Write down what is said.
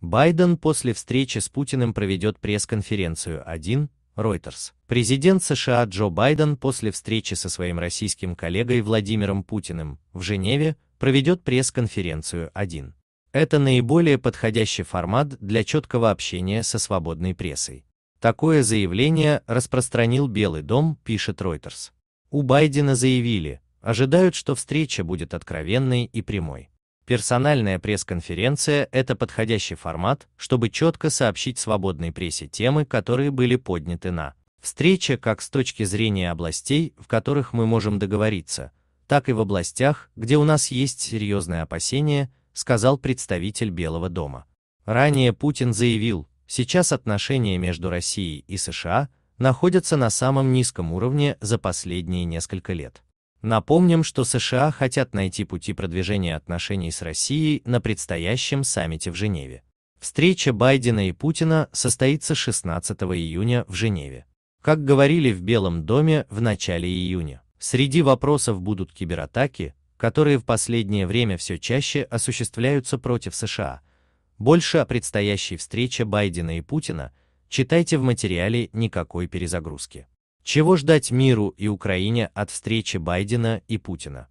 Байден после встречи с Путиным проведет пресс-конференцию 1, Reuters. Президент США Джо Байден после встречи со своим российским коллегой Владимиром Путиным в Женеве проведет пресс-конференцию 1. Это наиболее подходящий формат для четкого общения со свободной прессой. Такое заявление распространил Белый дом, пишет Reuters. У Байдена заявили, ожидают, что встреча будет откровенной и прямой. Персональная пресс-конференция – это подходящий формат, чтобы четко сообщить свободной прессе темы, которые были подняты на встрече как с точки зрения областей, в которых мы можем договориться, так и в областях, где у нас есть серьезные опасения, сказал представитель Белого дома. Ранее Путин заявил, сейчас отношения между Россией и США находятся на самом низком уровне за последние несколько лет. Напомним, что США хотят найти пути продвижения отношений с Россией на предстоящем саммите в Женеве. Встреча Байдена и Путина состоится 16 июня в Женеве. Как говорили в Белом доме в начале июня, среди вопросов будут кибератаки, которые в последнее время все чаще осуществляются против США. Больше о предстоящей встрече Байдена и Путина читайте в материале «Никакой перезагрузки». Чего ждать миру и Украине от встречи Байдена и Путина?